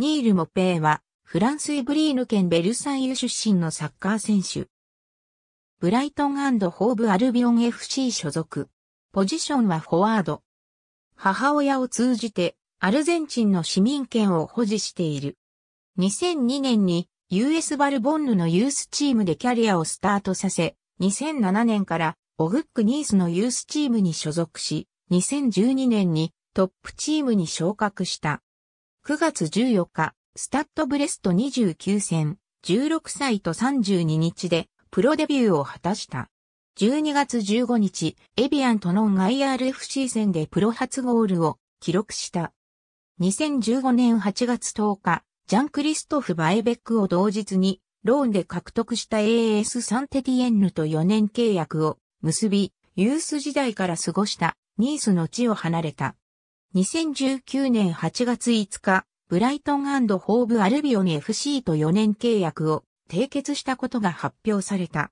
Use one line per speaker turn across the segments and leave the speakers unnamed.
ニール・モペーは、フランス・イブリーヌ県ベルサイユ出身のサッカー選手。ブライトンホーブ・アルビオン FC 所属。ポジションはフォワード。母親を通じて、アルゼンチンの市民権を保持している。2002年に US バルボンヌのユースチームでキャリアをスタートさせ、2007年からオグックニースのユースチームに所属し、2012年にトップチームに昇格した。9月14日、スタッドブレスト29戦、16歳と32日で、プロデビューを果たした。12月15日、エビアンとの IRFC 戦でプロ初ゴールを記録した。2015年8月10日、ジャンクリストフ・バエベックを同日に、ローンで獲得した AS サンテティエンヌと4年契約を結び、ユース時代から過ごしたニースの地を離れた。2019年8月5日、ブライトンホーブ・アルビオン FC と4年契約を締結したことが発表された。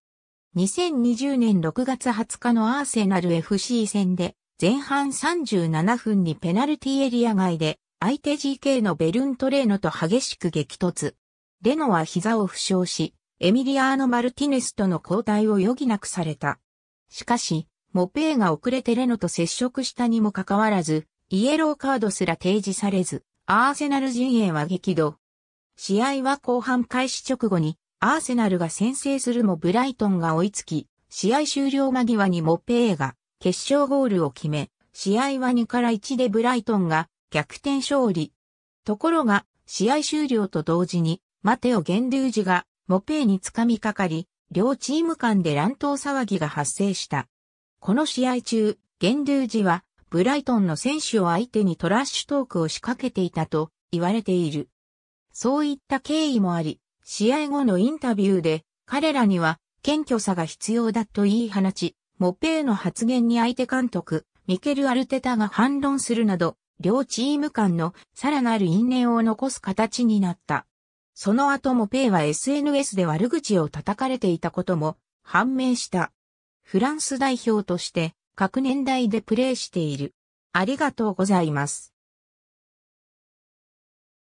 2020年6月20日のアーセナル FC 戦で前半37分にペナルティエリア外で相手 GK のベルントレーノと激しく激突。レノは膝を負傷し、エミリアーノ・マルティネスとの交代を余儀なくされた。しかし、モペーが遅れてレノと接触したにもかかわらず、イエローカードすら提示されず、アーセナル陣営は激怒。試合は後半開始直後に、アーセナルが先制するもブライトンが追いつき、試合終了間際にモッペーが決勝ゴールを決め、試合は2から1でブライトンが逆転勝利。ところが、試合終了と同時に、マテオ・ゲンドゥージがモペーにつかみかかり、両チーム間で乱闘騒ぎが発生した。この試合中、ゲンドゥージはブライトンの選手を相手にトラッシュトークを仕掛けていたと言われている。そういった経緯もあり、試合後のインタビューで彼らには謙虚さが必要だと言い放ち、モペーの発言に相手監督、ミケル・アルテタが反論するなど、両チーム間のさらなる因縁を残す形になった。その後もペイは SNS で悪口を叩かれていたことも判明した。フランス代表として各年代でプレイしている。ありがとうございます。